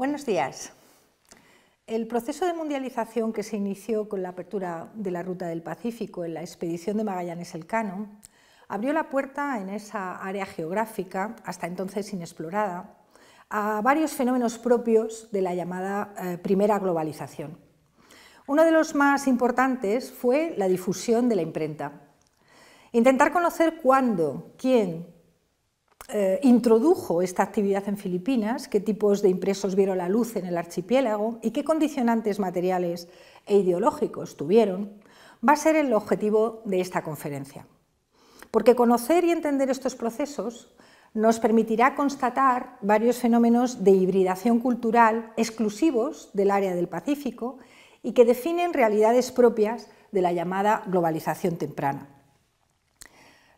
Buenos días. El proceso de mundialización que se inició con la apertura de la Ruta del Pacífico en la expedición de Magallanes Elcano abrió la puerta en esa área geográfica, hasta entonces inexplorada, a varios fenómenos propios de la llamada eh, primera globalización. Uno de los más importantes fue la difusión de la imprenta. Intentar conocer cuándo, quién, eh, introdujo esta actividad en Filipinas, qué tipos de impresos vieron la luz en el archipiélago y qué condicionantes materiales e ideológicos tuvieron, va a ser el objetivo de esta conferencia. Porque conocer y entender estos procesos nos permitirá constatar varios fenómenos de hibridación cultural exclusivos del área del Pacífico y que definen realidades propias de la llamada globalización temprana.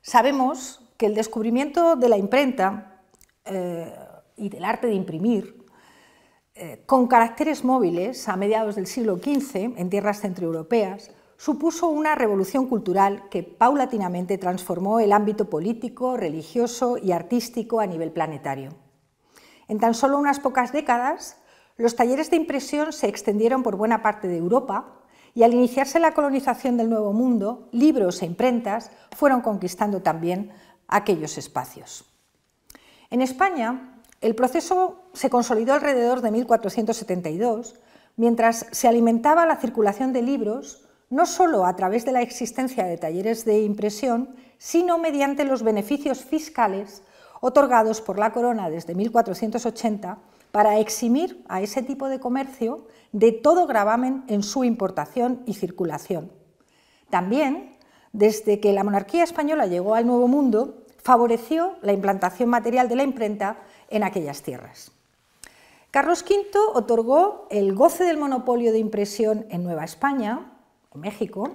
Sabemos el descubrimiento de la imprenta eh, y del arte de imprimir eh, con caracteres móviles a mediados del siglo XV en tierras centroeuropeas supuso una revolución cultural que paulatinamente transformó el ámbito político, religioso y artístico a nivel planetario. En tan solo unas pocas décadas, los talleres de impresión se extendieron por buena parte de Europa y al iniciarse la colonización del Nuevo Mundo, libros e imprentas fueron conquistando también aquellos espacios. En España, el proceso se consolidó alrededor de 1472, mientras se alimentaba la circulación de libros no solo a través de la existencia de talleres de impresión, sino mediante los beneficios fiscales otorgados por la Corona desde 1480 para eximir a ese tipo de comercio de todo gravamen en su importación y circulación. También desde que la monarquía española llegó al Nuevo Mundo, favoreció la implantación material de la imprenta en aquellas tierras. Carlos V otorgó el goce del monopolio de impresión en Nueva España, México,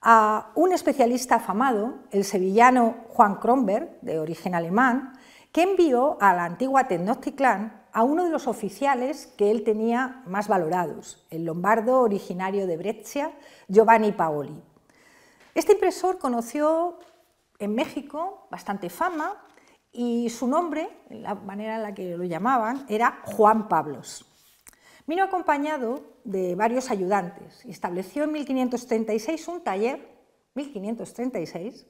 a un especialista afamado, el sevillano Juan Cromberg, de origen alemán, que envió a la antigua Tenochtitlán a uno de los oficiales que él tenía más valorados, el lombardo originario de Brescia, Giovanni Paoli. Este impresor conoció en México bastante fama y su nombre, la manera en la que lo llamaban, era Juan Pablos. Vino acompañado de varios ayudantes y estableció en 1536 un taller, 1536,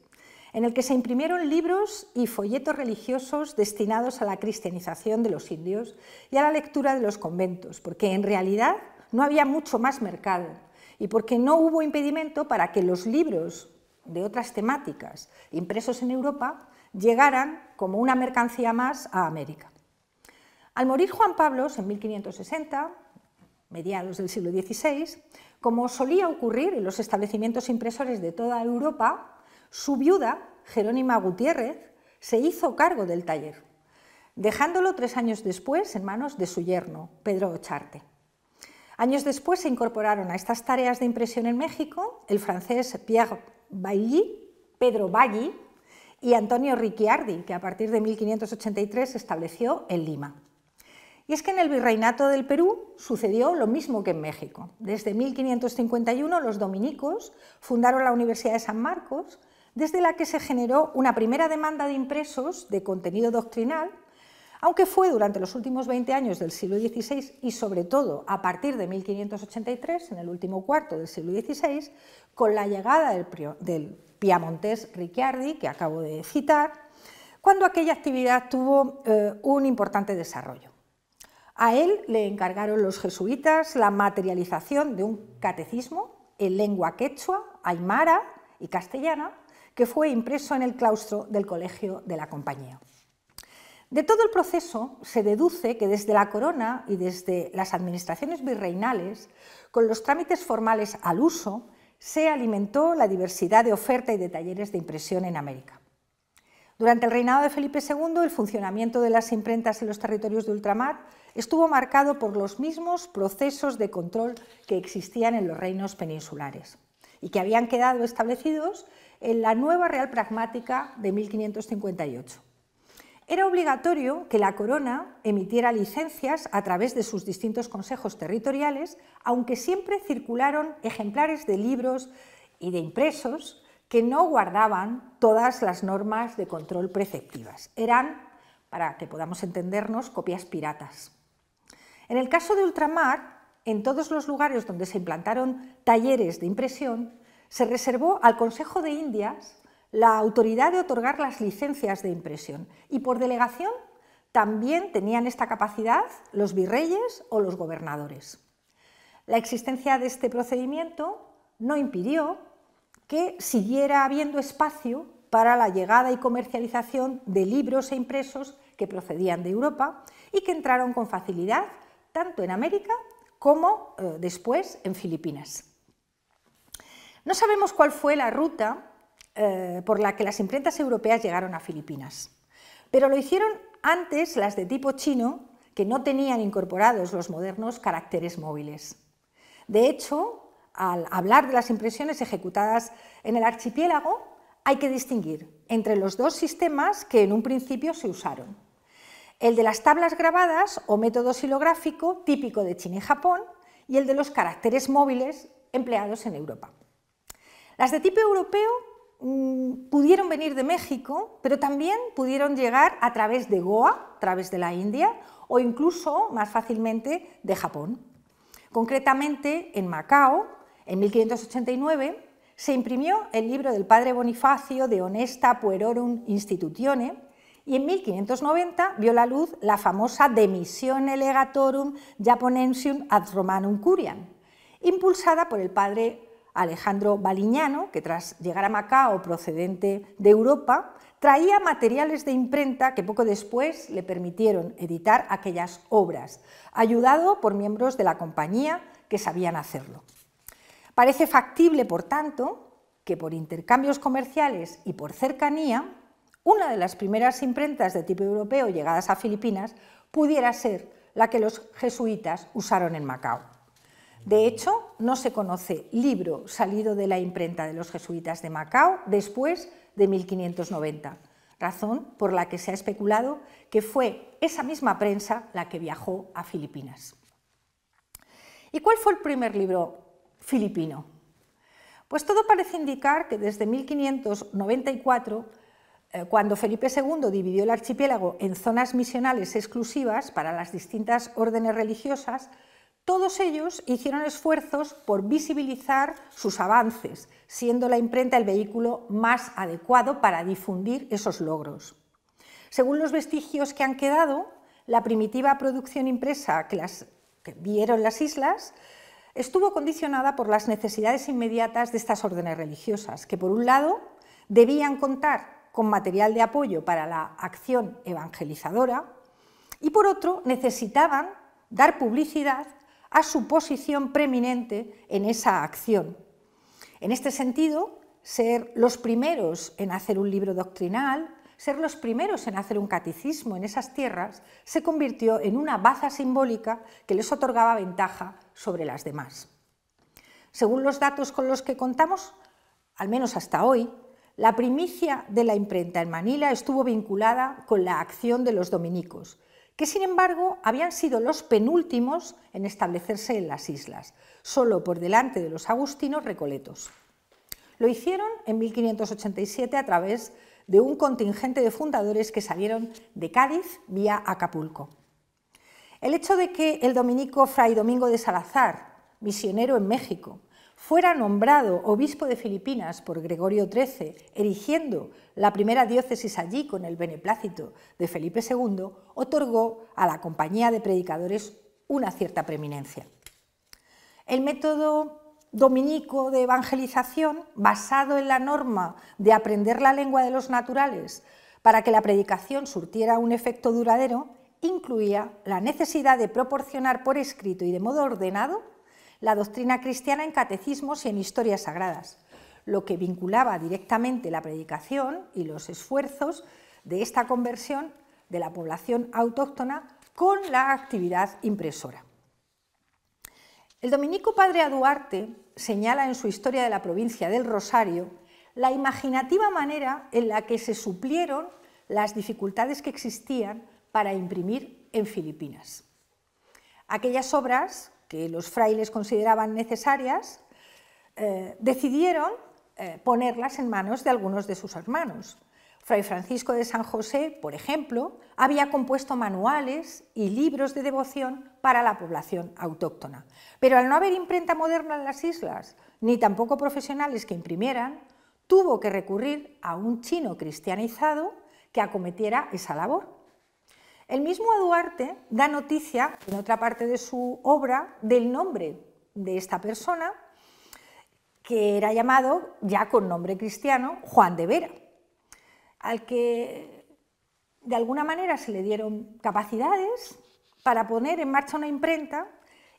en el que se imprimieron libros y folletos religiosos destinados a la cristianización de los indios y a la lectura de los conventos, porque en realidad no había mucho más mercado y porque no hubo impedimento para que los libros de otras temáticas impresos en Europa llegaran como una mercancía más a América. Al morir Juan Pablo en 1560, mediados del siglo XVI, como solía ocurrir en los establecimientos impresores de toda Europa, su viuda, Jerónima Gutiérrez, se hizo cargo del taller, dejándolo tres años después en manos de su yerno, Pedro Ocharte. Años después se incorporaron a estas tareas de impresión en México el francés Pierre Bailly, Pedro Bailly y Antonio Ricciardi, que a partir de 1583 se estableció en Lima. Y es que en el virreinato del Perú sucedió lo mismo que en México. Desde 1551 los dominicos fundaron la Universidad de San Marcos, desde la que se generó una primera demanda de impresos de contenido doctrinal aunque fue durante los últimos 20 años del siglo XVI y sobre todo a partir de 1583, en el último cuarto del siglo XVI, con la llegada del, piamontés Ricciardi, que acabo de citar, cuando aquella actividad tuvo eh, un importante desarrollo. A él le encargaron los jesuitas la materialización de un catecismo en lengua quechua, aymara y castellana, que fue impreso en el claustro del Colegio de la Compañía. De todo el proceso se deduce que desde la corona y desde las administraciones virreinales, con los trámites formales al uso, se alimentó la diversidad de oferta y de talleres de impresión en América. Durante el reinado de Felipe II, el funcionamiento de las imprentas en los territorios de ultramar estuvo marcado por los mismos procesos de control que existían en los reinos peninsulares y que habían quedado establecidos en la nueva Real Pragmática de 1558 era obligatorio que la Corona emitiera licencias a través de sus distintos consejos territoriales, aunque siempre circularon ejemplares de libros y de impresos que no guardaban todas las normas de control preceptivas. Eran, para que podamos entendernos, copias piratas. En el caso de ultramar, en todos los lugares donde se implantaron talleres de impresión, se reservó al Consejo de Indias la autoridad de otorgar las licencias de impresión y por delegación también tenían esta capacidad los virreyes o los gobernadores. La existencia de este procedimiento no impidió que siguiera habiendo espacio para la llegada y comercialización de libros e impresos que procedían de Europa y que entraron con facilidad tanto en América como eh, después en Filipinas. No sabemos cuál fue la ruta eh, por la que las imprentas europeas llegaron a Filipinas. Pero lo hicieron antes las de tipo chino, que no tenían incorporados los modernos caracteres móviles. De hecho, al hablar de las impresiones ejecutadas en el archipiélago, hay que distinguir entre los dos sistemas que en un principio se usaron. El de las tablas grabadas o método xilográfico típico de China y Japón y el de los caracteres móviles empleados en Europa. Las de tipo europeo Mm, pudieron venir de México, pero también pudieron llegar a través de Goa, a través de la India, o incluso más fácilmente de Japón. Concretamente, en Macao, en 1589, se imprimió el libro del padre Bonifacio de Honesta Puerorum Institutione y en 1590 vio la luz la famosa Demissione Legatorum Japonensium ad Romanum Curiam, impulsada por el padre Alejandro Baliñano, que tras llegar a Macao procedente de Europa, traía materiales de imprenta que poco después le permitieron editar aquellas obras, ayudado por miembros de la compañía que sabían hacerlo. Parece factible, por tanto, que por intercambios comerciales y por cercanía, una de las primeras imprentas de tipo europeo llegadas a Filipinas pudiera ser la que los jesuitas usaron en Macao. De hecho, no se conoce libro salido de la imprenta de los jesuitas de Macao después de 1590, razón por la que se ha especulado que fue esa misma prensa la que viajó a Filipinas. ¿Y cuál fue el primer libro filipino? Pues todo parece indicar que desde 1594, eh, cuando Felipe II dividió el archipiélago en zonas misionales exclusivas para las distintas órdenes religiosas, todos ellos hicieron esfuerzos por visibilizar sus avances, siendo la imprenta el vehículo más adecuado para difundir esos logros. Según los vestigios que han quedado, la primitiva producción impresa que, las, vieron las islas estuvo condicionada por las necesidades inmediatas de estas órdenes religiosas, que por un lado debían contar con material de apoyo para la acción evangelizadora y por otro necesitaban dar publicidad a su posición preeminente en esa acción. En este sentido, ser los primeros en hacer un libro doctrinal, ser los primeros en hacer un catecismo en esas tierras, se convirtió en una baza simbólica que les otorgaba ventaja sobre las demás. Según los datos con los que contamos, al menos hasta hoy, la primicia de la imprenta en Manila estuvo vinculada con la acción de los dominicos, que sin embargo habían sido los penúltimos en establecerse en las islas, solo por delante de los agustinos recoletos. Lo hicieron en 1587 a través de un contingente de fundadores que salieron de Cádiz vía Acapulco. El hecho de que el dominico Fray Domingo de Salazar, misionero en México, fuera nombrado obispo de Filipinas por Gregorio XIII, erigiendo la primera diócesis allí con el beneplácito de Felipe II, otorgó a la compañía de predicadores una cierta preeminencia. El método dominico de evangelización, basado en la norma de aprender la lengua de los naturales para que la predicación surtiera un efecto duradero, incluía la necesidad de proporcionar por escrito y de modo ordenado la doctrina cristiana en catecismos y en historias sagradas, lo que vinculaba directamente la predicación y los esfuerzos de esta conversión de la población autóctona con la actividad impresora. El dominico padre Aduarte señala en su Historia de la provincia del Rosario la imaginativa manera en la que se suplieron las dificultades que existían para imprimir en Filipinas. Aquellas obras que los frailes consideraban necesarias, eh, decidieron eh, ponerlas en manos de algunos de sus hermanos. Fray Francisco de San José, por ejemplo, había compuesto manuales y libros de devoción para la población autóctona. Pero al no haber imprenta moderna en las islas, ni tampoco profesionales que imprimieran, tuvo que recurrir a un chino cristianizado que acometiera esa labor. El mismo Duarte da noticia, en otra parte de su obra, del nombre de esta persona, que era llamado, ya con nombre cristiano, Juan de Vera, al que de alguna manera se le dieron capacidades para poner en marcha una imprenta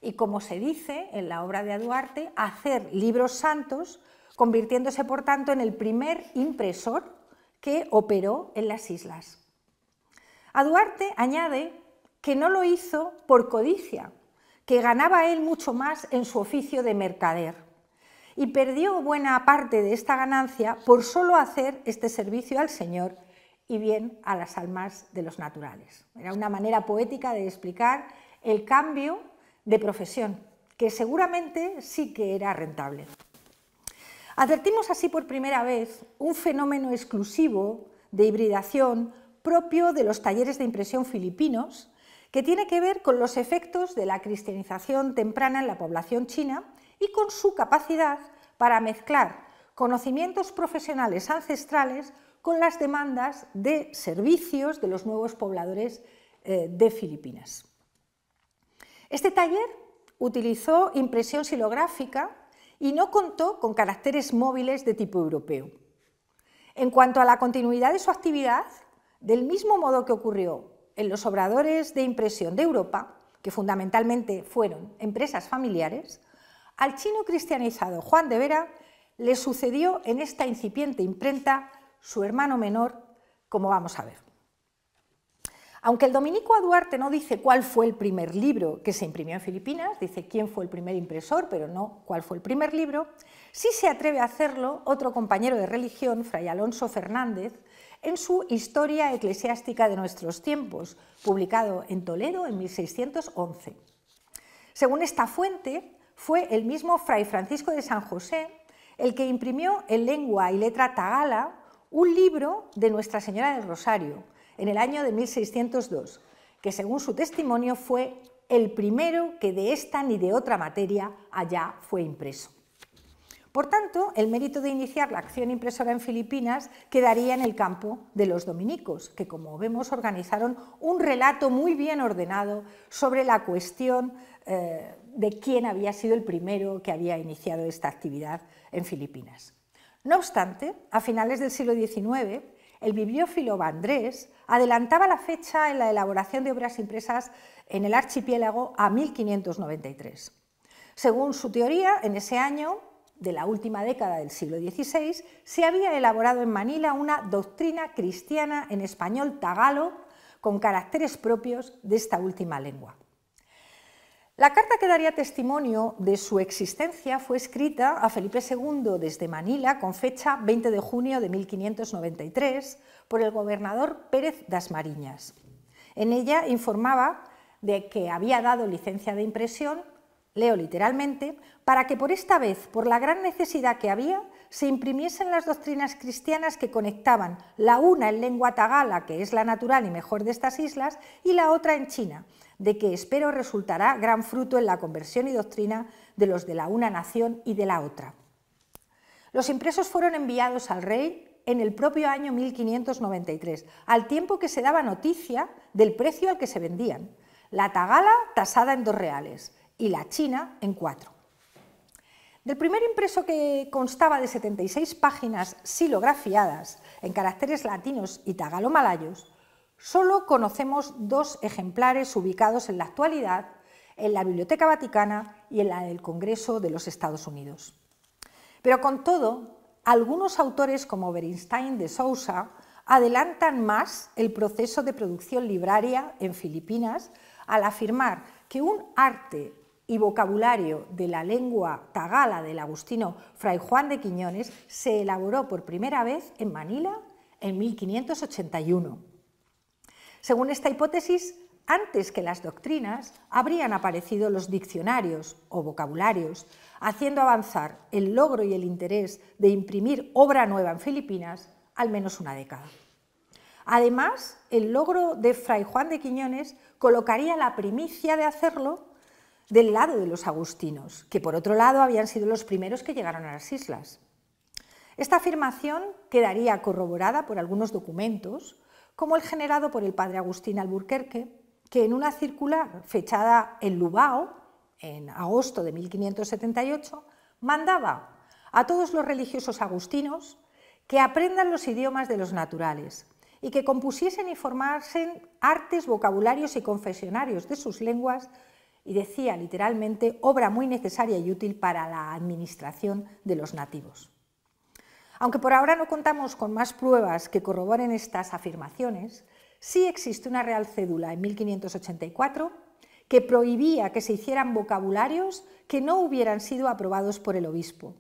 y, como se dice en la obra de Duarte, hacer libros santos, convirtiéndose por tanto en el primer impresor que operó en las islas. A Duarte añade que no lo hizo por codicia, que ganaba él mucho más en su oficio de mercader y perdió buena parte de esta ganancia por solo hacer este servicio al Señor y bien a las almas de los naturales. Era una manera poética de explicar el cambio de profesión, que seguramente sí que era rentable. Advertimos así por primera vez un fenómeno exclusivo de hibridación propio de los talleres de impresión filipinos, que tiene que ver con los efectos de la cristianización temprana en la población china y con su capacidad para mezclar conocimientos profesionales ancestrales con las demandas de servicios de los nuevos pobladores eh, de Filipinas. Este taller utilizó impresión silográfica y no contó con caracteres móviles de tipo europeo. En cuanto a la continuidad de su actividad, del mismo modo que ocurrió en los obradores de impresión de Europa, que fundamentalmente fueron empresas familiares, al chino cristianizado Juan de Vera le sucedió en esta incipiente imprenta su hermano menor, como vamos a ver. Aunque el dominico Duarte no dice cuál fue el primer libro que se imprimió en Filipinas, dice quién fue el primer impresor, pero no cuál fue el primer libro, sí se atreve a hacerlo otro compañero de religión, Fray Alonso Fernández, en su Historia Eclesiástica de nuestros tiempos, publicado en Toledo en 1611. Según esta fuente, fue el mismo Fray Francisco de San José el que imprimió en lengua y letra tagala un libro de Nuestra Señora del Rosario en el año de 1602, que según su testimonio fue el primero que de esta ni de otra materia allá fue impreso. Por tanto, el mérito de iniciar la acción impresora en Filipinas quedaría en el campo de los dominicos, que como vemos organizaron un relato muy bien ordenado sobre la cuestión eh, de quién había sido el primero que había iniciado esta actividad en Filipinas. No obstante, a finales del siglo XIX, el bibliófilo Vandrés adelantaba la fecha en la elaboración de obras impresas en el archipiélago a 1593. Según su teoría, en ese año de la última década del siglo XVI, se había elaborado en Manila una doctrina cristiana en español tagalo con caracteres propios de esta última lengua. La carta que daría testimonio de su existencia fue escrita a Felipe II desde Manila con fecha 20 de junio de 1593 por el gobernador Pérez das Mariñas. En ella informaba de que había dado licencia de impresión leo literalmente, para que por esta vez, por la gran necesidad que había, se imprimiesen las doctrinas cristianas que conectaban la una en lengua tagala, que es la natural y mejor de estas islas, y la otra en China, de que espero resultará gran fruto en la conversión y doctrina de los de la una nación y de la otra. Los impresos fueron enviados al rey en el propio año 1593, al tiempo que se daba noticia del precio al que se vendían. La tagala tasada en dos reales, y la China en cuatro. Del primer impreso que constaba de 76 páginas silografiadas en caracteres latinos y tagalomalayos, solo conocemos dos ejemplares ubicados en la actualidad en la Biblioteca Vaticana y en la del Congreso de los Estados Unidos. Pero con todo, algunos autores como Bernstein de Sousa adelantan más el proceso de producción libraria en Filipinas al afirmar que un arte y vocabulario de la lengua tagala del agustino Fray Juan de Quiñones se elaboró por primera vez en Manila en 1581. Según esta hipótesis, antes que las doctrinas habrían aparecido los diccionarios o vocabularios, haciendo avanzar el logro y el interés de imprimir obra nueva en Filipinas al menos una década. Además, el logro de Fray Juan de Quiñones colocaría la primicia de hacerlo del lado de los agustinos, que por otro lado habían sido los primeros que llegaron a las islas. Esta afirmación quedaría corroborada por algunos documentos, como el generado por el padre Agustín Alburquerque, que en una circular fechada en Lubao, en agosto de 1578, mandaba a todos los religiosos agustinos que aprendan los idiomas de los naturales y que compusiesen y formasen artes, vocabularios y confesionarios de sus lenguas y decía literalmente obra muy necesaria y útil para la administración de los nativos. Aunque por ahora no contamos con más pruebas que corroboren estas afirmaciones, sí existe una real cédula en 1584 que prohibía que se hicieran vocabularios que no hubieran sido aprobados por el obispo,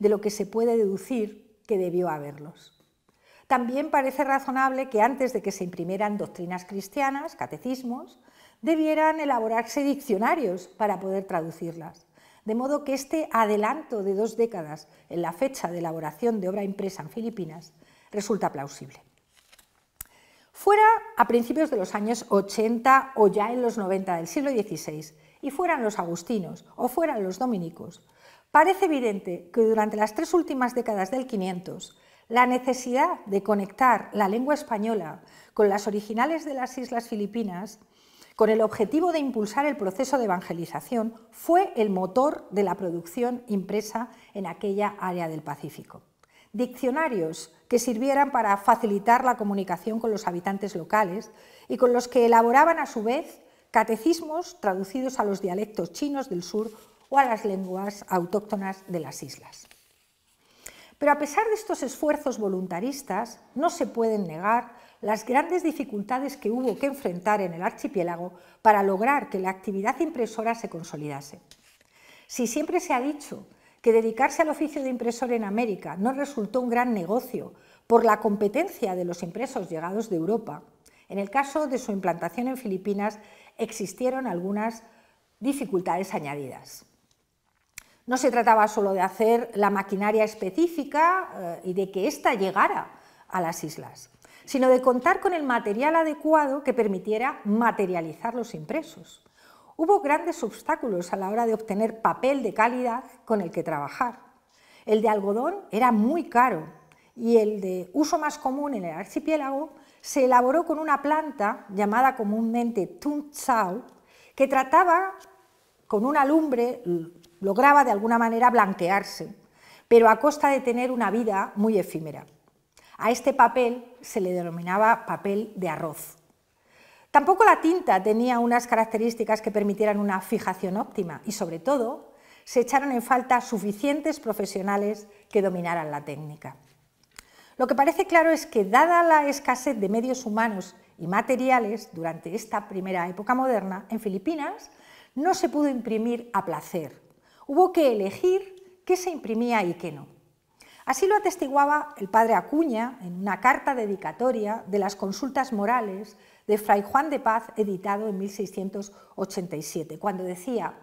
de lo que se puede deducir que debió haberlos. También parece razonable que antes de que se imprimieran doctrinas cristianas, catecismos, debieran elaborarse diccionarios para poder traducirlas. De modo que este adelanto de dos décadas en la fecha de elaboración de obra impresa en Filipinas resulta plausible. Fuera a principios de los años 80 o ya en los 90 del siglo XVI, y fueran los agustinos o fueran los dominicos, parece evidente que durante las tres últimas décadas del 500, la necesidad de conectar la lengua española con las originales de las islas filipinas con el objetivo de impulsar el proceso de evangelización, fue el motor de la producción impresa en aquella área del Pacífico. Diccionarios que sirvieran para facilitar la comunicación con los habitantes locales y con los que elaboraban a su vez catecismos traducidos a los dialectos chinos del sur o a las lenguas autóctonas de las islas. Pero a pesar de estos esfuerzos voluntaristas, no se pueden negar las grandes dificultades que hubo que enfrentar en el archipiélago para lograr que la actividad impresora se consolidase. Si siempre se ha dicho que dedicarse al oficio de impresor en América no resultó un gran negocio por la competencia de los impresos llegados de Europa, en el caso de su implantación en Filipinas existieron algunas dificultades añadidas. No se trataba solo de hacer la maquinaria específica eh, y de que ésta llegara a las islas sino de contar con el material adecuado que permitiera materializar los impresos. Hubo grandes obstáculos a la hora de obtener papel de calidad con el que trabajar. El de algodón era muy caro y el de uso más común en el archipiélago se elaboró con una planta llamada comúnmente tung que trataba con una lumbre, lograba de alguna manera blanquearse, pero a costa de tener una vida muy efímera. A este papel se le denominaba papel de arroz. Tampoco la tinta tenía unas características que permitieran una fijación óptima y, sobre todo, se echaron en falta suficientes profesionales que dominaran la técnica. Lo que parece claro es que, dada la escasez de medios humanos y materiales durante esta primera época moderna, en Filipinas no se pudo imprimir a placer. Hubo que elegir qué se imprimía y qué no. Así lo atestiguaba el padre Acuña en una carta dedicatoria de las consultas morales de Fray Juan de Paz editado en 1687, cuando decía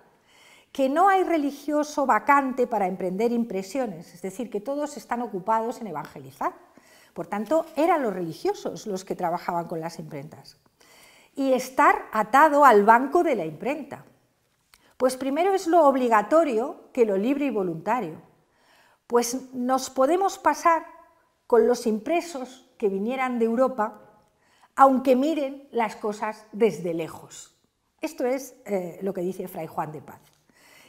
que no hay religioso vacante para emprender impresiones, es decir, que todos están ocupados en evangelizar. Por tanto, eran los religiosos los que trabajaban con las imprentas. Y estar atado al banco de la imprenta. Pues primero es lo obligatorio que lo libre y voluntario pues nos podemos pasar con los impresos que vinieran de Europa, aunque miren las cosas desde lejos. Esto es eh, lo que dice Fray Juan de Paz.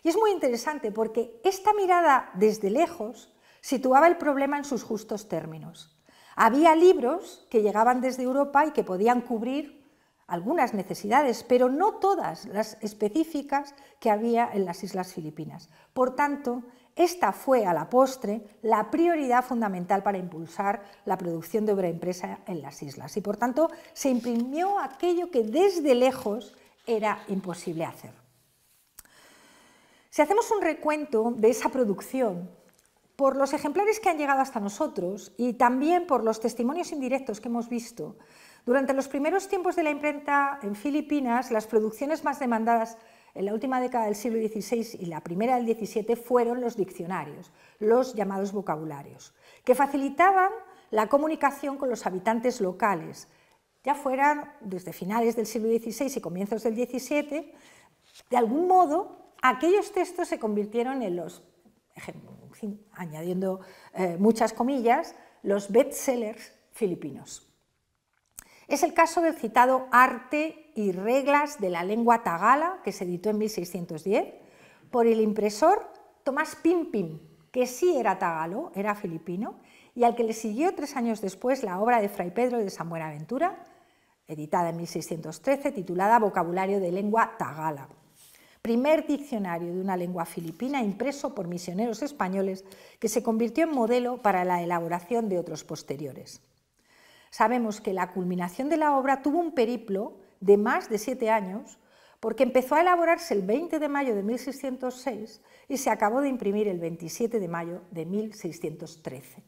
Y es muy interesante porque esta mirada desde lejos situaba el problema en sus justos términos. Había libros que llegaban desde Europa y que podían cubrir algunas necesidades, pero no todas las específicas que había en las Islas Filipinas. Por tanto, esta fue, a la postre, la prioridad fundamental para impulsar la producción de obra impresa en las islas y, por tanto, se imprimió aquello que desde lejos era imposible hacer. Si hacemos un recuento de esa producción, por los ejemplares que han llegado hasta nosotros y también por los testimonios indirectos que hemos visto, durante los primeros tiempos de la imprenta en Filipinas, las producciones más demandadas en la última década del siglo XVI y la primera del XVII fueron los diccionarios, los llamados vocabularios, que facilitaban la comunicación con los habitantes locales, ya fuera desde finales del siglo XVI y comienzos del XVII, de algún modo aquellos textos se convirtieron en los, añadiendo eh, muchas comillas, los bestsellers filipinos. Es el caso del citado Arte y Reglas de la Lengua Tagala, que se editó en 1610, por el impresor Tomás Pimpin, que sí era tagalo, era filipino, y al que le siguió tres años después la obra de Fray Pedro de San Buenaventura, editada en 1613, titulada Vocabulario de Lengua Tagala, primer diccionario de una lengua filipina impreso por misioneros españoles que se convirtió en modelo para la elaboración de otros posteriores. Sabemos que la culminación de la obra tuvo un periplo de más de siete años, porque empezó a elaborarse el 20 de mayo de 1606 y se acabó de imprimir el 27 de mayo de 1613.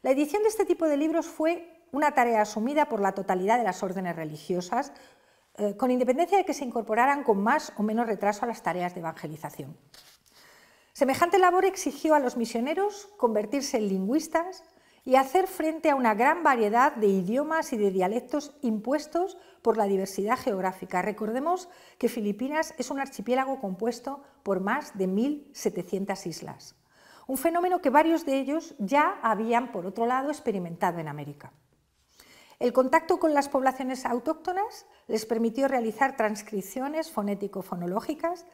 La edición de este tipo de libros fue una tarea asumida por la totalidad de las órdenes religiosas, eh, con independencia de que se incorporaran con más o menos retraso a las tareas de evangelización. Semejante labor exigió a los misioneros convertirse en lingüistas, y hacer frente a una gran variedad de idiomas y de dialectos impuestos por la diversidad geográfica. Recordemos que Filipinas es un archipiélago compuesto por más de 1.700 islas, un fenómeno que varios de ellos ya habían, por otro lado, experimentado en América. El contacto con las poblaciones autóctonas les permitió realizar transcripciones fonético-fonológicas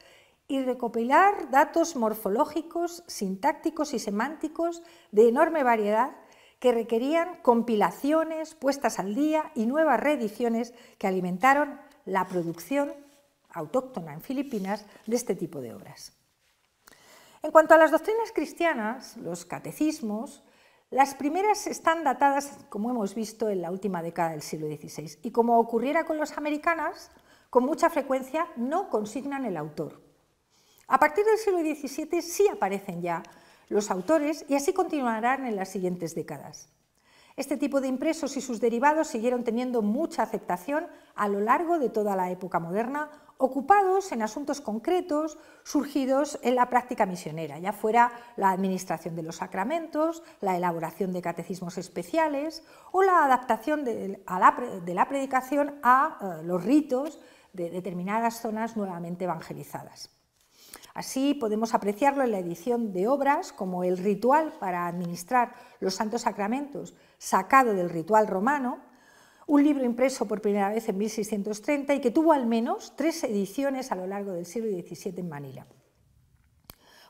y recopilar datos morfológicos, sintácticos y semánticos de enorme variedad que requerían compilaciones, puestas al día y nuevas reediciones que alimentaron la producción autóctona en Filipinas de este tipo de obras. En cuanto a las doctrinas cristianas, los catecismos, las primeras están datadas, como hemos visto, en la última década del siglo XVI y como ocurriera con los americanas, con mucha frecuencia no consignan el autor. A partir del siglo XVII sí aparecen ya los autores y así continuarán en las siguientes décadas. Este tipo de impresos y sus derivados siguieron teniendo mucha aceptación a lo largo de toda la época moderna, ocupados en asuntos concretos surgidos en la práctica misionera, ya fuera la administración de los sacramentos, la elaboración de catecismos especiales o la adaptación de, la, predicación a eh, los ritos de determinadas zonas nuevamente evangelizadas. Así podemos apreciarlo en la edición de obras como el ritual para administrar los santos sacramentos, sacado del ritual romano, un libro impreso por primera vez en 1630 y que tuvo al menos tres ediciones a lo largo del siglo XVII en Manila.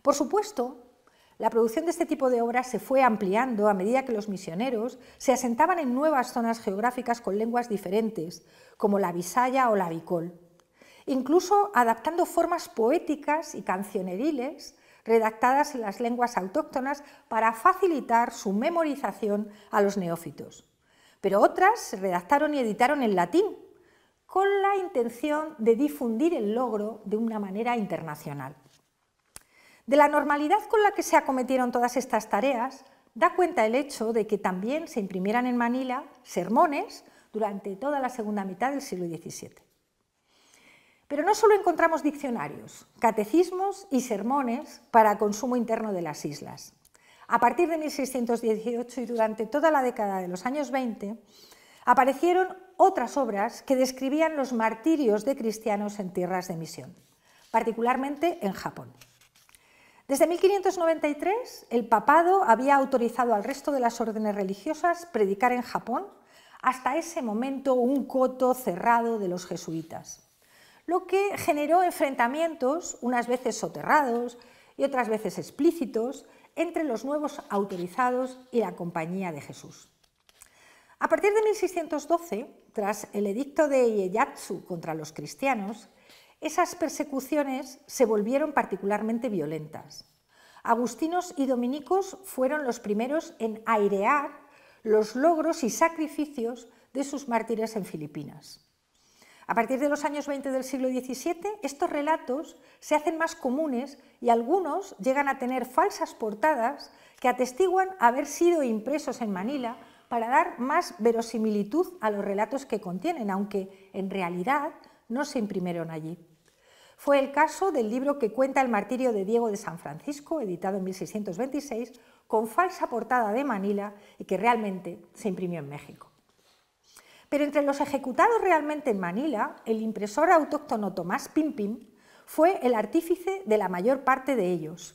Por supuesto, la producción de este tipo de obras se fue ampliando a medida que los misioneros se asentaban en nuevas zonas geográficas con lenguas diferentes, como la Bisaya o la Bicol incluso adaptando formas poéticas y cancioneriles redactadas en las lenguas autóctonas para facilitar su memorización a los neófitos. Pero otras se redactaron y editaron en latín, con la intención de difundir el logro de una manera internacional. De la normalidad con la que se acometieron todas estas tareas, da cuenta el hecho de que también se imprimieran en Manila sermones durante toda la segunda mitad del siglo XVII. Pero no solo encontramos diccionarios, catecismos y sermones para consumo interno de las islas. A partir de 1618 y durante toda la década de los años 20, aparecieron otras obras que describían los martirios de cristianos en tierras de misión, particularmente en Japón. Desde 1593, el papado había autorizado al resto de las órdenes religiosas predicar en Japón, hasta ese momento un coto cerrado de los jesuitas lo que generó enfrentamientos, unas veces soterrados y otras veces explícitos, entre los nuevos autorizados y la Compañía de Jesús. A partir de 1612, tras el edicto de Ieyatsu contra los cristianos, esas persecuciones se volvieron particularmente violentas. Agustinos y dominicos fueron los primeros en airear los logros y sacrificios de sus mártires en Filipinas. A partir de los años 20 del siglo XVII, estos relatos se hacen más comunes y algunos llegan a tener falsas portadas que atestiguan haber sido impresos en Manila para dar más verosimilitud a los relatos que contienen, aunque en realidad no se imprimieron allí. Fue el caso del libro que cuenta el martirio de Diego de San Francisco, editado en 1626, con falsa portada de Manila y que realmente se imprimió en México. Pero entre los ejecutados realmente en Manila, el impresor autóctono Tomás Pimpín fue el artífice de la mayor parte de ellos.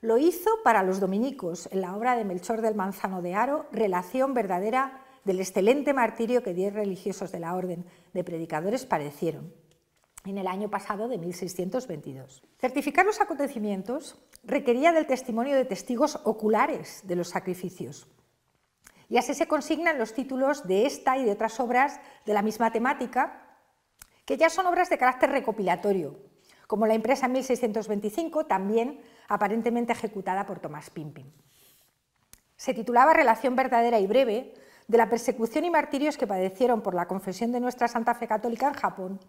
Lo hizo para los dominicos en la obra de Melchor del Manzano de Aro, Relación verdadera del excelente martirio que diez religiosos de la Orden de Predicadores padecieron en el año pasado de 1622. Certificar los acontecimientos requería del testimonio de testigos oculares de los sacrificios y así se consignan los títulos de esta y de otras obras de la misma temática, que ya son obras de carácter recopilatorio, como la impresa en 1625, también aparentemente ejecutada por Tomás Pimpin. Se titulaba Relación verdadera y breve de la persecución y martirios que padecieron por la confesión de nuestra Santa Fe Católica en Japón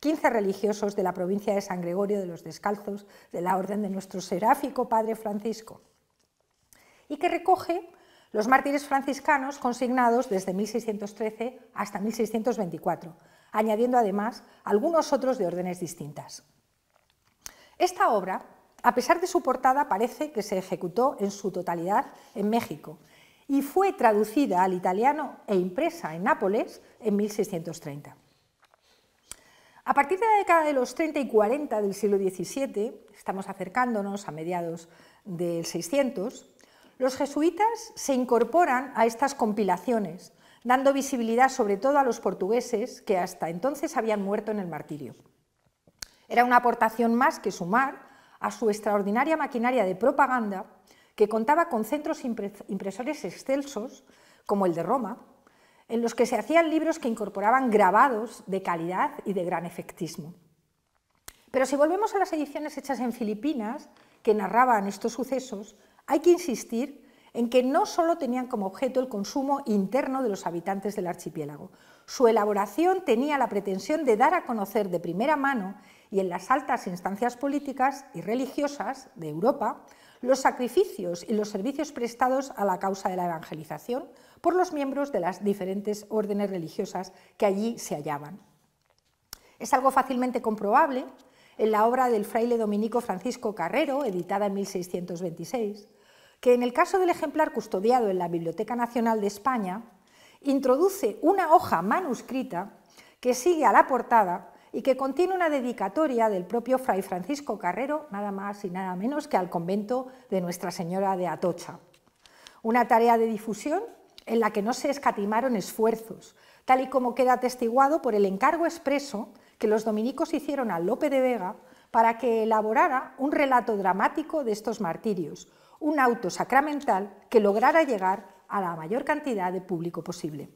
15 religiosos de la provincia de San Gregorio de los Descalzos, de la Orden de nuestro Seráfico Padre Francisco, y que recoge los mártires franciscanos consignados desde 1613 hasta 1624, añadiendo además algunos otros de órdenes distintas. Esta obra, a pesar de su portada, parece que se ejecutó en su totalidad en México y fue traducida al italiano e impresa en Nápoles en 1630. A partir de la década de los 30 y 40 del siglo XVII, estamos acercándonos a mediados del 600, los jesuitas se incorporan a estas compilaciones, dando visibilidad sobre todo a los portugueses que hasta entonces habían muerto en el martirio. Era una aportación más que sumar a su extraordinaria maquinaria de propaganda que contaba con centros impresores excelsos, como el de Roma, en los que se hacían libros que incorporaban grabados de calidad y de gran efectismo. Pero si volvemos a las ediciones hechas en Filipinas, que narraban estos sucesos, hay que insistir en que no solo tenían como objeto el consumo interno de los habitantes del archipiélago, su elaboración tenía la pretensión de dar a conocer de primera mano y en las altas instancias políticas y religiosas de Europa los sacrificios y los servicios prestados a la causa de la evangelización por los miembros de las diferentes órdenes religiosas que allí se hallaban. Es algo fácilmente comprobable en la obra del fraile dominico Francisco Carrero, editada en 1626, que en el caso del ejemplar custodiado en la Biblioteca Nacional de España, introduce una hoja manuscrita que sigue a la portada y que contiene una dedicatoria del propio Fray Francisco Carrero, nada más y nada menos que al convento de Nuestra Señora de Atocha. Una tarea de difusión en la que no se escatimaron esfuerzos, tal y como queda atestiguado por el encargo expreso que los dominicos hicieron a Lope de Vega para que elaborara un relato dramático de estos martirios, un auto sacramental que lograra llegar a la mayor cantidad de público posible.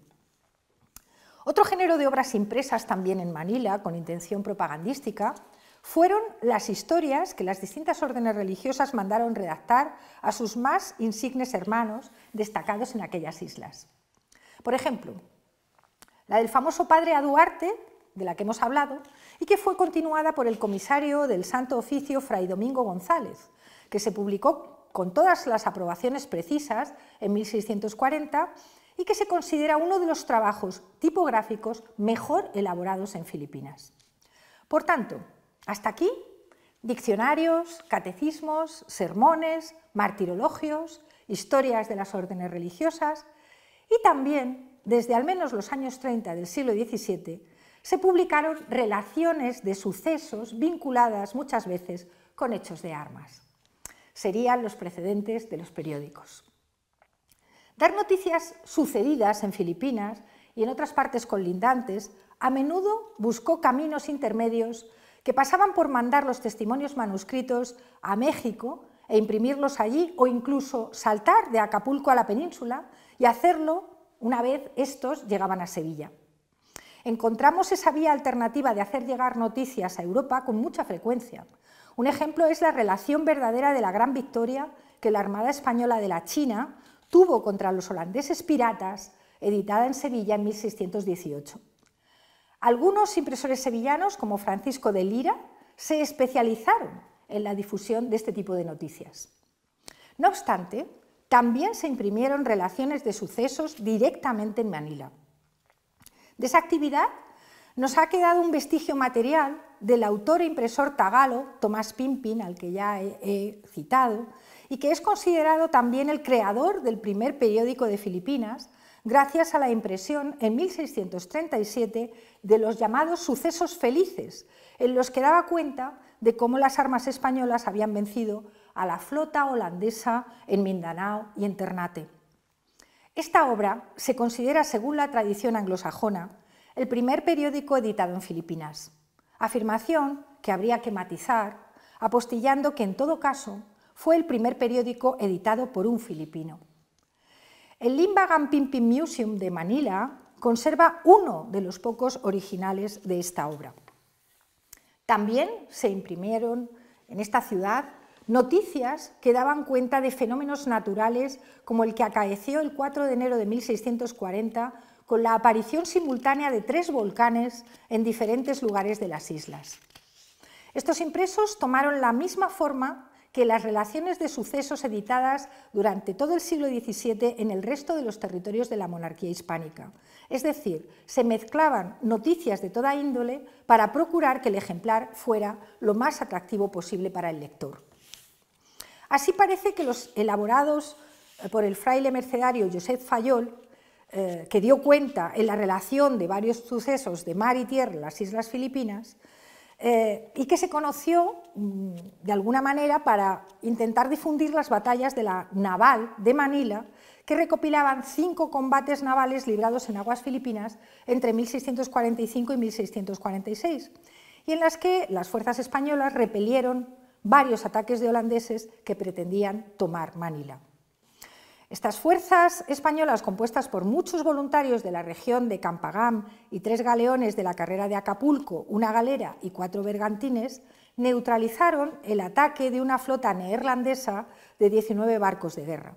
Otro género de obras impresas también en Manila, con intención propagandística, fueron las historias que las distintas órdenes religiosas mandaron redactar a sus más insignes hermanos destacados en aquellas islas. Por ejemplo, la del famoso padre Aduarte, de la que hemos hablado, y que fue continuada por el comisario del Santo Oficio Fray Domingo González, que se publicó con todas las aprobaciones precisas en 1640 y que se considera uno de los trabajos tipográficos mejor elaborados en Filipinas. Por tanto, hasta aquí, diccionarios, catecismos, sermones, martirologios, historias de las órdenes religiosas y también, desde al menos los años 30 del siglo XVII, se publicaron relaciones de sucesos vinculadas muchas veces con hechos de armas serían los precedentes de los periódicos. Dar noticias sucedidas en Filipinas y en otras partes colindantes a menudo buscó caminos intermedios que pasaban por mandar los testimonios manuscritos a México e imprimirlos allí o incluso saltar de Acapulco a la península y hacerlo una vez estos llegaban a Sevilla. Encontramos esa vía alternativa de hacer llegar noticias a Europa con mucha frecuencia, un ejemplo es la relación verdadera de la gran victoria que la Armada Española de la China tuvo contra los holandeses piratas, editada en Sevilla en 1618. Algunos impresores sevillanos, como Francisco de Lira, se especializaron en la difusión de este tipo de noticias. No obstante, también se imprimieron relaciones de sucesos directamente en Manila. De esa actividad nos ha quedado un vestigio material del autor e impresor tagalo Tomás Pimpin, al que ya he, he citado, y que es considerado también el creador del primer periódico de Filipinas, gracias a la impresión en 1637 de los llamados sucesos felices, en los que daba cuenta de cómo las armas españolas habían vencido a la flota holandesa en Mindanao y en Ternate. Esta obra se considera, según la tradición anglosajona, el primer periódico editado en Filipinas afirmación que habría que matizar, apostillando que en todo caso fue el primer periódico editado por un filipino. El Limbagan Pimpin Museum de Manila conserva uno de los pocos originales de esta obra. También se imprimieron en esta ciudad noticias que daban cuenta de fenómenos naturales como el que acaeció el 4 de enero de 1640 con la aparición simultánea de tres volcanes en diferentes lugares de las islas. Estos impresos tomaron la misma forma que las relaciones de sucesos editadas durante todo el siglo XVII en el resto de los territorios de la monarquía hispánica. Es decir, se mezclaban noticias de toda índole para procurar que el ejemplar fuera lo más atractivo posible para el lector. Así parece que los elaborados eh, por el fraile mercenario Josep Fayol eh, que dio cuenta en la relación de varios sucesos de mar y tierra en las Islas Filipinas eh, y que se conoció mm, de alguna manera para intentar difundir las batallas de la naval de Manila que recopilaban cinco combates navales librados en aguas filipinas entre 1645 y 1646 y en las que las fuerzas españolas repelieron varios ataques de holandeses que pretendían tomar Manila. Estas fuerzas españolas, compuestas por muchos voluntarios de la región de Campagam y tres galeones de la carrera de Acapulco, una galera y cuatro bergantines, neutralizaron el ataque de una flota neerlandesa de 19 barcos de guerra.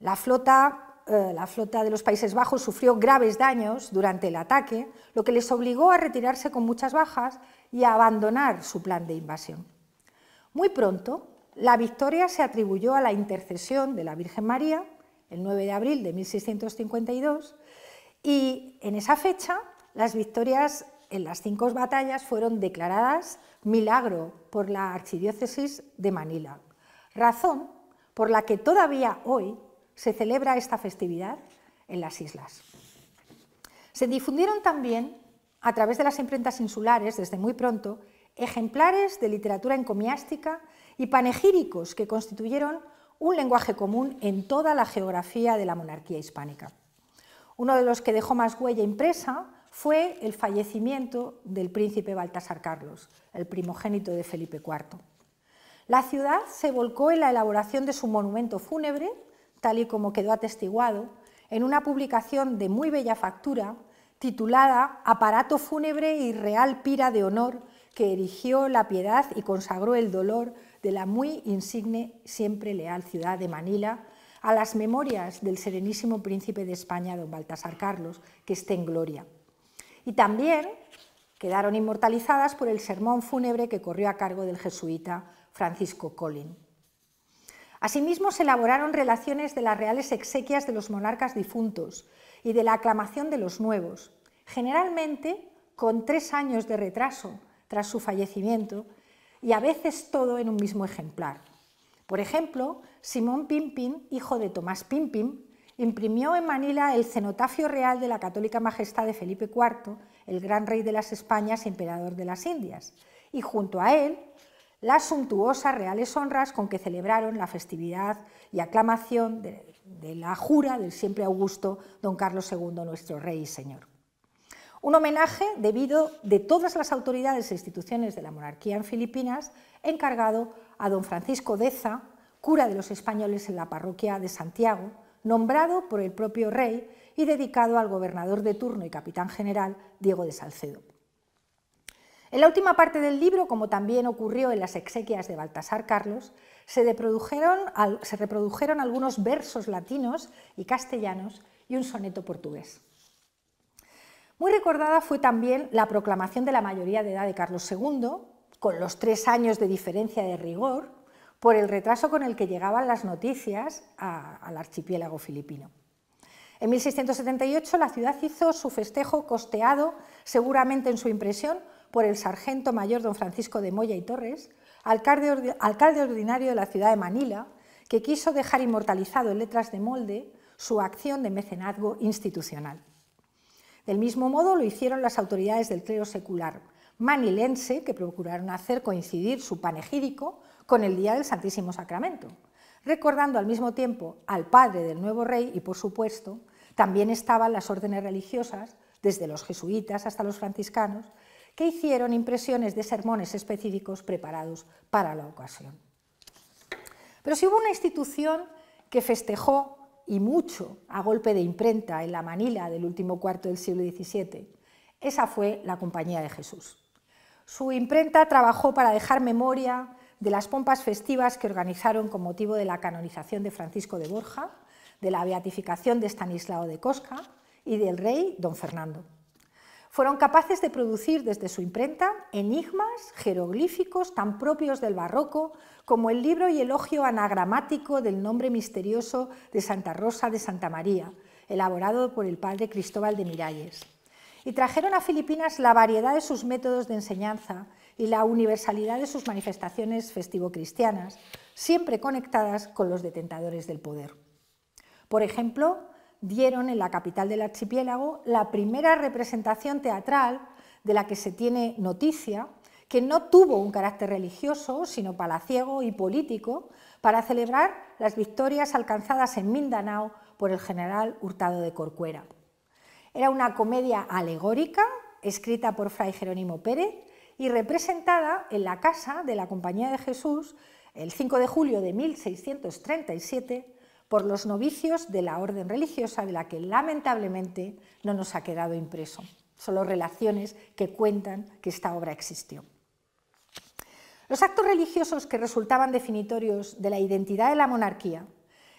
La flota, eh, la flota de los Países Bajos sufrió graves daños durante el ataque, lo que les obligó a retirarse con muchas bajas y a abandonar su plan de invasión. Muy pronto, la victoria se atribuyó a la intercesión de la Virgen María, el 9 de abril de 1652, y en esa fecha las victorias en las cinco batallas fueron declaradas milagro por la Archidiócesis de Manila, razón por la que todavía hoy se celebra esta festividad en las islas. Se difundieron también, a través de las imprentas insulares desde muy pronto, ejemplares de literatura encomiástica y panegíricos que constituyeron un lenguaje común en toda la geografía de la monarquía hispánica. Uno de los que dejó más huella impresa fue el fallecimiento del príncipe Baltasar Carlos, el primogénito de Felipe IV. La ciudad se volcó en la elaboración de su monumento fúnebre, tal y como quedó atestiguado, en una publicación de muy bella factura titulada Aparato fúnebre y Real Pira de Honor que erigió la piedad y consagró el dolor de la muy insigne, siempre leal ciudad de Manila, a las memorias del serenísimo príncipe de España, don Baltasar Carlos, que esté en gloria. Y también quedaron inmortalizadas por el sermón fúnebre que corrió a cargo del jesuita Francisco Colin. Asimismo, se elaboraron relaciones de las reales exequias de los monarcas difuntos y de la aclamación de los nuevos, generalmente con tres años de retraso tras su fallecimiento, y a veces todo en un mismo ejemplar. Por ejemplo, Simón Pimpín, hijo de Tomás Pimpín, imprimió en Manila el cenotafio real de la católica majestad de Felipe IV, el gran rey de las Españas y emperador de las Indias, y junto a él las suntuosas reales honras con que celebraron la festividad y aclamación de la jura del siempre augusto don Carlos II, nuestro rey y señor. Un homenaje debido de todas las autoridades e instituciones de la monarquía en Filipinas encargado a don Francisco Deza, cura de los españoles en la parroquia de Santiago, nombrado por el propio rey y dedicado al gobernador de turno y capitán general Diego de Salcedo. En la última parte del libro, como también ocurrió en las exequias de Baltasar Carlos, se reprodujeron, se reprodujeron algunos versos latinos y castellanos y un soneto portugués. Muy recordada fue también la proclamación de la mayoría de edad de Carlos II, con los tres años de diferencia de rigor, por el retraso con el que llegaban las noticias al archipiélago filipino. En 1678 la ciudad hizo su festejo costeado, seguramente en su impresión, por el sargento mayor don Francisco de Moya y Torres, alcalde ordinario de la ciudad de Manila, que quiso dejar inmortalizado en letras de molde su acción de mecenazgo institucional. Del mismo modo lo hicieron las autoridades del clero secular manilense, que procuraron hacer coincidir su panegírico con el día del Santísimo Sacramento, recordando al mismo tiempo al padre del nuevo rey y, por supuesto, también estaban las órdenes religiosas, desde los jesuitas hasta los franciscanos, que hicieron impresiones de sermones específicos preparados para la ocasión. Pero si hubo una institución que festejó y mucho a golpe de imprenta en la Manila del último cuarto del siglo XVII. Esa fue la Compañía de Jesús. Su imprenta trabajó para dejar memoria de las pompas festivas que organizaron con motivo de la canonización de Francisco de Borja, de la beatificación de Estanislao de Cosca y del rey don Fernando. Fueron capaces de producir desde su imprenta enigmas jeroglíficos tan propios del barroco como el libro y elogio anagramático del nombre misterioso de Santa Rosa de Santa María, elaborado por el padre Cristóbal de Miralles. Y trajeron a Filipinas la variedad de sus métodos de enseñanza y la universalidad de sus manifestaciones festivo-cristianas, siempre conectadas con los detentadores del poder. Por ejemplo, dieron en la capital del archipiélago la primera representación teatral de la que se tiene noticia, que no tuvo un carácter religioso, sino palaciego y político, para celebrar las victorias alcanzadas en Mindanao por el general Hurtado de Corcuera. Era una comedia alegórica, escrita por Fray Jerónimo Pérez y representada en la casa de la Compañía de Jesús el 5 de julio de 1637 por los novicios de la orden religiosa de la que lamentablemente no nos ha quedado impreso. Solo relaciones que cuentan que esta obra existió. Los actos religiosos que resultaban definitorios de la identidad de la monarquía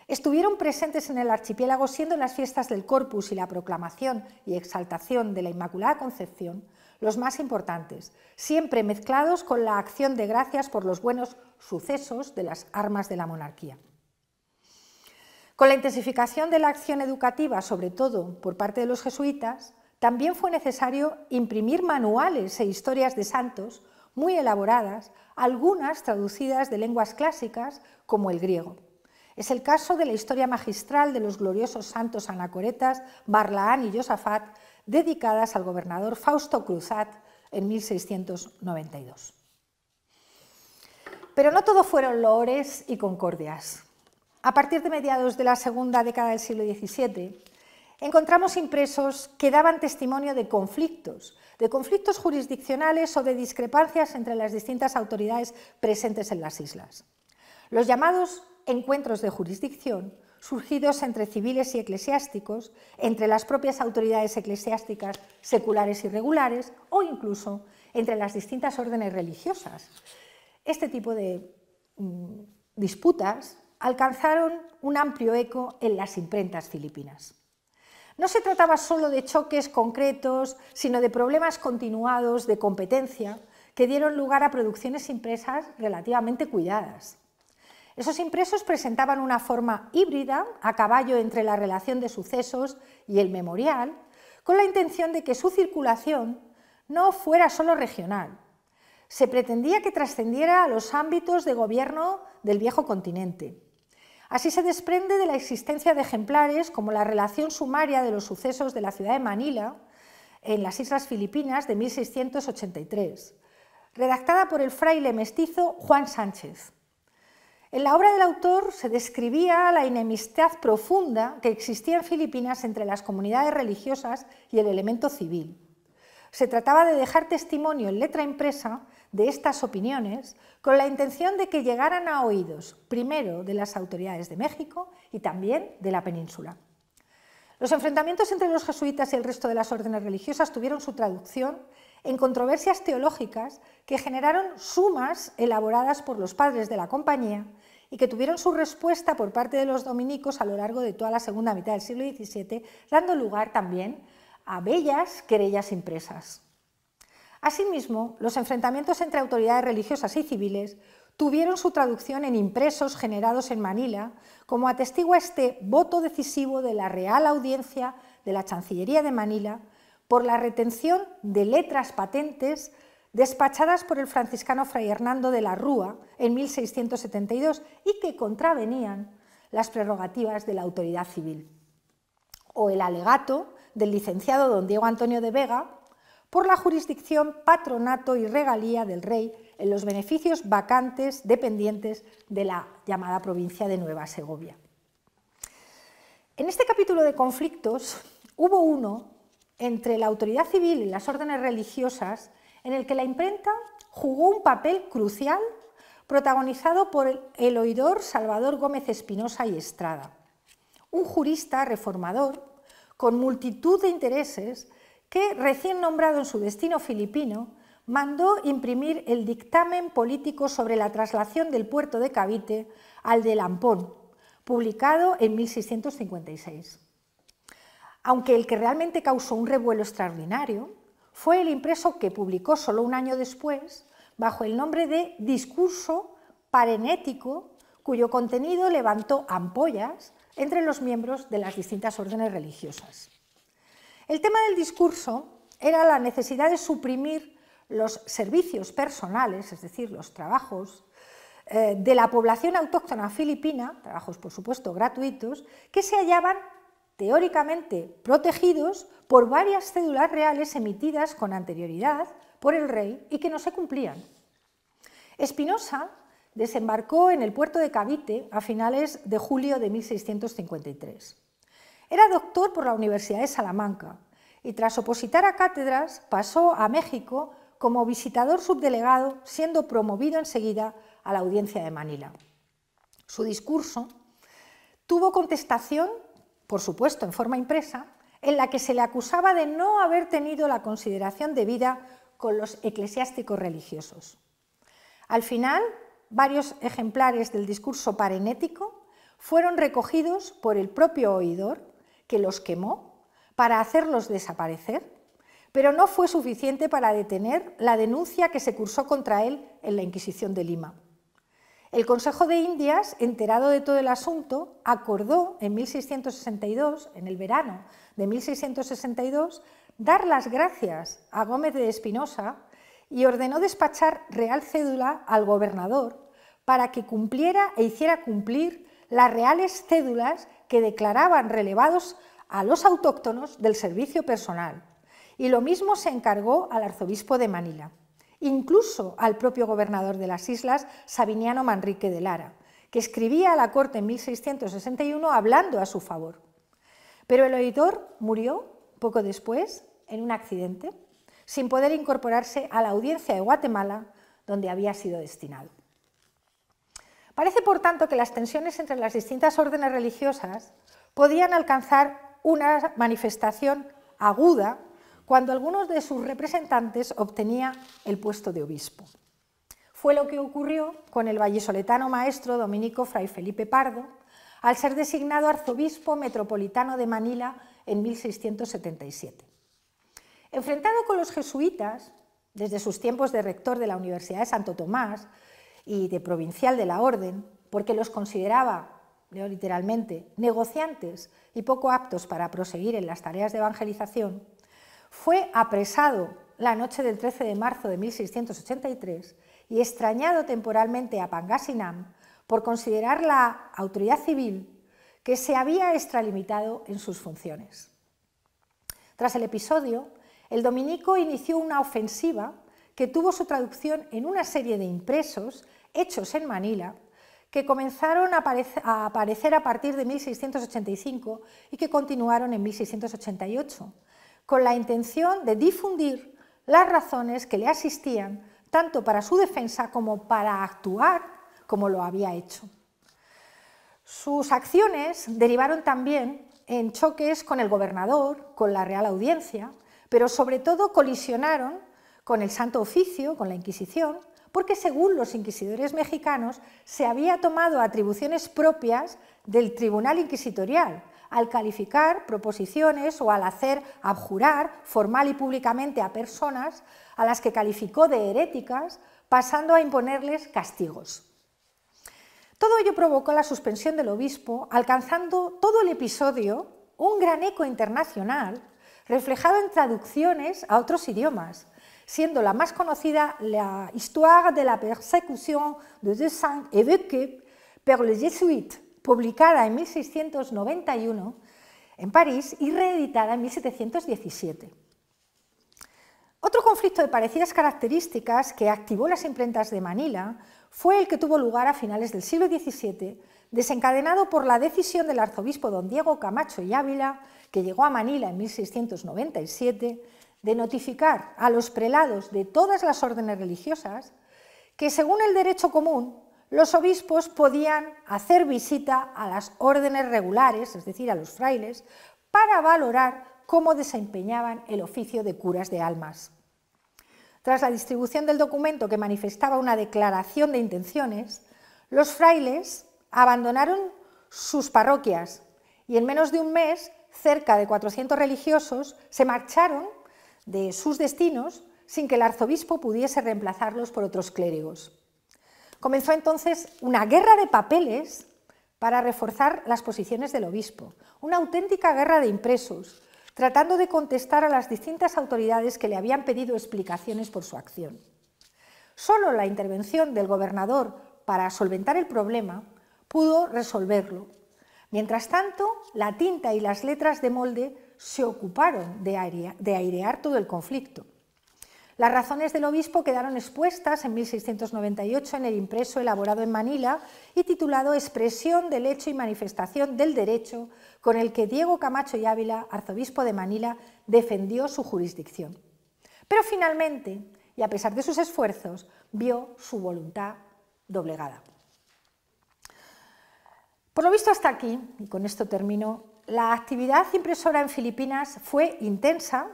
estuvieron presentes en el archipiélago siendo las fiestas del Corpus y la proclamación y exaltación de la Inmaculada Concepción los más importantes, siempre mezclados con la acción de gracias por los buenos sucesos de las armas de la monarquía. Con la intensificación de la acción educativa, sobre todo por parte de los jesuitas, también fue necesario imprimir manuales e historias de santos muy elaboradas, algunas traducidas de lenguas clásicas como el griego. Es el caso de la historia magistral de los gloriosos santos anacoretas Barlaán y Josafat, dedicadas al gobernador Fausto Cruzat en 1692. Pero no todo fueron lores y concordias a partir de mediados de la segunda década del siglo XVII, encontramos impresos que daban testimonio de conflictos, de conflictos jurisdiccionales o de discrepancias entre las distintas autoridades presentes en las islas. Los llamados encuentros de jurisdicción, surgidos entre civiles y eclesiásticos, entre las propias autoridades eclesiásticas seculares y regulares o incluso entre las distintas órdenes religiosas. Este tipo de mm, disputas alcanzaron un amplio eco en las imprentas filipinas. No se trataba solo de choques concretos, sino de problemas continuados de competencia que dieron lugar a producciones impresas relativamente cuidadas. Esos impresos presentaban una forma híbrida, a caballo entre la relación de sucesos y el memorial, con la intención de que su circulación no fuera solo regional. Se pretendía que trascendiera a los ámbitos de gobierno del viejo continente. Así se desprende de la existencia de ejemplares como la relación sumaria de los sucesos de la ciudad de Manila en las Islas Filipinas de 1683, redactada por el fraile mestizo Juan Sánchez. En la obra del autor se describía la enemistad profunda que existía en Filipinas entre las comunidades religiosas y el elemento civil. Se trataba de dejar testimonio en letra impresa de estas opiniones con la intención de que llegaran a oídos, primero de las autoridades de México y también de la península. Los enfrentamientos entre los jesuitas y el resto de las órdenes religiosas tuvieron su traducción en controversias teológicas que generaron sumas elaboradas por los padres de la compañía y que tuvieron su respuesta por parte de los dominicos a lo largo de toda la segunda mitad del siglo XVII, dando lugar también a bellas querellas impresas. Asimismo, los enfrentamientos entre autoridades religiosas y civiles tuvieron su traducción en impresos generados en Manila, como atestigua este voto decisivo de la Real Audiencia de la Chancillería de Manila por la retención de letras patentes despachadas por el franciscano Fray Hernando de la Rúa en 1672 y que contravenían las prerrogativas de la autoridad civil. O el alegato del licenciado don Diego Antonio de Vega por la jurisdicción, patronato y regalía del rey en los beneficios vacantes dependientes de la llamada provincia de Nueva Segovia. En este capítulo de conflictos hubo uno entre la autoridad civil y las órdenes religiosas en el que la imprenta jugó un papel crucial protagonizado por el oidor Salvador Gómez Espinosa y Estrada, un jurista reformador con multitud de intereses que, recién nombrado en su destino filipino, mandó imprimir el dictamen político sobre la traslación del puerto de Cavite al de Lampón, publicado en 1656. Aunque el que realmente causó un revuelo extraordinario fue el impreso que publicó solo un año después bajo el nombre de Discurso Parenético, cuyo contenido levantó ampollas entre los miembros de las distintas órdenes religiosas. El tema del discurso era la necesidad de suprimir los servicios personales, es decir, los trabajos eh, de la población autóctona filipina, trabajos por supuesto gratuitos, que se hallaban teóricamente protegidos por varias cédulas reales emitidas con anterioridad por el rey y que no se cumplían. Espinosa desembarcó en el puerto de Cavite a finales de julio de 1653. Era doctor por la Universidad de Salamanca y tras opositar a cátedras pasó a México como visitador subdelegado, siendo promovido enseguida a la audiencia de Manila. Su discurso tuvo contestación, por supuesto en forma impresa, en la que se le acusaba de no haber tenido la consideración debida con los eclesiásticos religiosos. Al final, varios ejemplares del discurso parenético fueron recogidos por el propio oidor que los quemó para hacerlos desaparecer, pero no fue suficiente para detener la denuncia que se cursó contra él en la Inquisición de Lima. El Consejo de Indias, enterado de todo el asunto, acordó en 1662, en el verano de 1662, dar las gracias a Gómez de Espinosa y ordenó despachar real cédula al gobernador para que cumpliera e hiciera cumplir las reales cédulas que declaraban relevados a los autóctonos del servicio personal. Y lo mismo se encargó al arzobispo de Manila, incluso al propio gobernador de las islas, Sabiniano Manrique de Lara, que escribía a la corte en 1661 hablando a su favor. Pero el oidor murió poco después en un accidente, sin poder incorporarse a la audiencia de Guatemala donde había sido destinado. Parece, por tanto, que las tensiones entre las distintas órdenes religiosas podían alcanzar una manifestación aguda cuando algunos de sus representantes obtenía el puesto de obispo. Fue lo que ocurrió con el vallisoletano maestro dominico Fray Felipe Pardo, al ser designado arzobispo metropolitano de Manila en 1677. Enfrentado con los jesuitas, desde sus tiempos de rector de la Universidad de Santo Tomás, y de provincial de la orden, porque los consideraba, leo literalmente, negociantes y poco aptos para proseguir en las tareas de evangelización, fue apresado la noche del 13 de marzo de 1683 y extrañado temporalmente a Pangasinam por considerar la autoridad civil que se había extralimitado en sus funciones. Tras el episodio, el dominico inició una ofensiva que tuvo su traducción en una serie de impresos hechos en Manila que comenzaron a, aparecer a partir de 1685 y que continuaron en 1688, con la intención de difundir las razones que le asistían tanto para su defensa como para actuar como lo había hecho. Sus acciones derivaron también en choques con el gobernador, con la Real Audiencia, pero sobre todo colisionaron con el Santo Oficio, con la Inquisición, porque según los inquisidores mexicanos se había tomado atribuciones propias del tribunal inquisitorial al calificar proposiciones o al hacer abjurar formal y públicamente a personas a las que calificó de heréticas, pasando a imponerles castigos. Todo ello provocó la suspensión del obispo, alcanzando todo el episodio un gran eco internacional reflejado en traducciones a otros idiomas, siendo la más conocida la Histoire de la persecución de saint évoquée por los jésuites, publicada en 1691 en París y reeditada en 1717. Otro conflicto de parecidas características que activó las imprentas de Manila fue el que tuvo lugar a finales del siglo XVII, desencadenado por la decisión del arzobispo don Diego Camacho y Ávila, que llegó a Manila en 1697, de notificar a los prelados de todas las órdenes religiosas que, según el derecho común, los obispos podían hacer visita a las órdenes regulares, es decir, a los frailes, para valorar cómo desempeñaban el oficio de curas de almas. Tras la distribución del documento que manifestaba una declaración de intenciones, los frailes abandonaron sus parroquias y en menos de un mes cerca de 400 religiosos se marcharon de sus destinos sin que el arzobispo pudiese reemplazarlos por otros clérigos. Comenzó entonces una guerra de papeles para reforzar las posiciones del obispo, una auténtica guerra de impresos, tratando de contestar a las distintas autoridades que le habían pedido explicaciones por su acción. Solo la intervención del gobernador para solventar el problema pudo resolverlo. Mientras tanto, la tinta y las letras de molde se ocuparon de, de airear todo el conflicto. Las razones del obispo quedaron expuestas en 1698 en el impreso elaborado en Manila y titulado Expresión del hecho y manifestación del derecho, con el que Diego Camacho y Ávila, arzobispo de Manila, defendió su jurisdicción. Pero finalmente, y a pesar de sus esfuerzos, vio su voluntad doblegada. Por lo visto hasta aquí, y con esto termino, la actividad impresora en Filipinas fue intensa,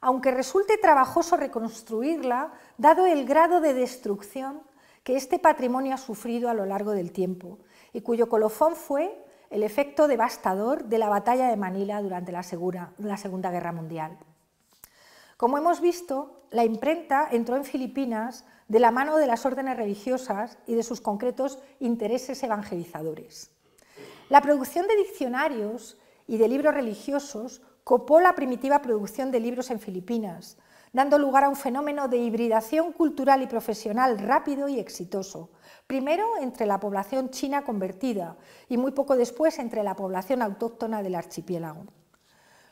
aunque resulte trabajoso reconstruirla, dado el grado de destrucción que este patrimonio ha sufrido a lo largo del tiempo y cuyo colofón fue el efecto devastador de la batalla de Manila durante la, la Segunda Guerra Mundial. Como hemos visto, la imprenta entró en Filipinas de la mano de las órdenes religiosas y de sus concretos intereses evangelizadores. La producción de diccionarios y de libros religiosos copó la primitiva producción de libros en Filipinas, dando lugar a un fenómeno de hibridación cultural y profesional rápido y exitoso, primero entre la población china convertida y muy poco después entre la población autóctona del archipiélago.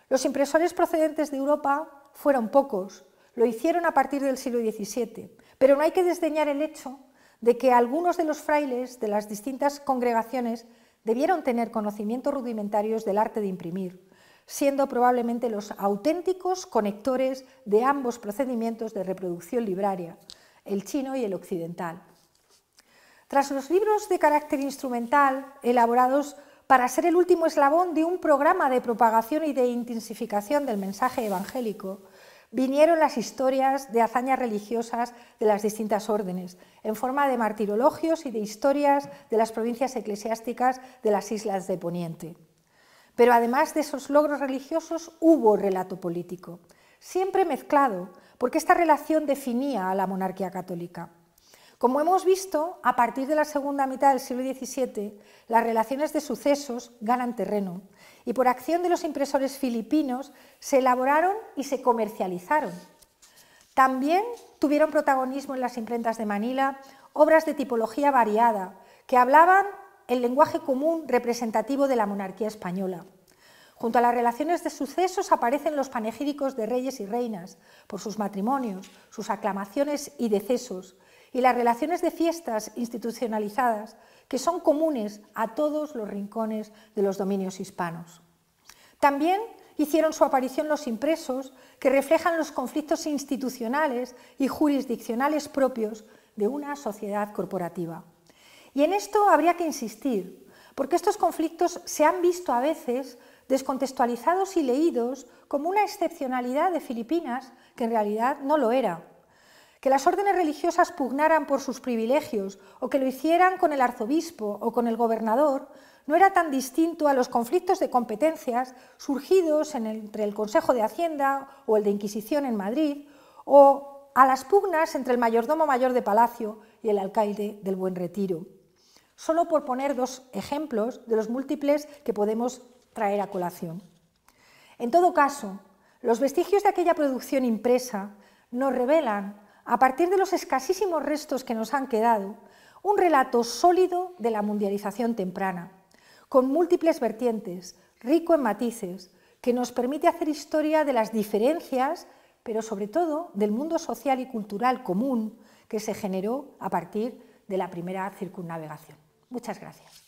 Los impresores procedentes de Europa fueron pocos, lo hicieron a partir del siglo XVII, pero no hay que desdeñar el hecho de que algunos de los frailes de las distintas congregaciones debieron tener conocimientos rudimentarios del arte de imprimir, siendo probablemente los auténticos conectores de ambos procedimientos de reproducción libraria, el chino y el occidental. Tras los libros de carácter instrumental elaborados para ser el último eslabón de un programa de propagación y de intensificación del mensaje evangélico, vinieron las historias de hazañas religiosas de las distintas órdenes, en forma de martirologios y de historias de las provincias eclesiásticas de las islas de Poniente. Pero además de esos logros religiosos hubo relato político, siempre mezclado, porque esta relación definía a la monarquía católica. Como hemos visto, a partir de la segunda mitad del siglo XVII, las relaciones de sucesos ganan terreno y por acción de los impresores filipinos se elaboraron y se comercializaron. También tuvieron protagonismo en las imprentas de Manila obras de tipología variada que hablaban el lenguaje común representativo de la monarquía española. Junto a las relaciones de sucesos aparecen los panegíricos de reyes y reinas por sus matrimonios, sus aclamaciones y decesos, y las relaciones de fiestas institucionalizadas que son comunes a todos los rincones de los dominios hispanos. También hicieron su aparición los impresos que reflejan los conflictos institucionales y jurisdiccionales propios de una sociedad corporativa. Y en esto habría que insistir, porque estos conflictos se han visto a veces descontextualizados y leídos como una excepcionalidad de Filipinas que en realidad no lo era que las órdenes religiosas pugnaran por sus privilegios o que lo hicieran con el arzobispo o con el gobernador, no era tan distinto a los conflictos de competencias surgidos entre el Consejo de Hacienda o el de Inquisición en Madrid, o a las pugnas entre el mayordomo mayor de Palacio y el alcalde del Buen Retiro. Solo por poner dos ejemplos de los múltiples que podemos traer a colación. En todo caso, los vestigios de aquella producción impresa nos revelan a partir de los escasísimos restos que nos han quedado, un relato sólido de la mundialización temprana, con múltiples vertientes, rico en matices, que nos permite hacer historia de las diferencias, pero sobre todo del mundo social y cultural común que se generó a partir de la primera circunnavegación. Muchas gracias.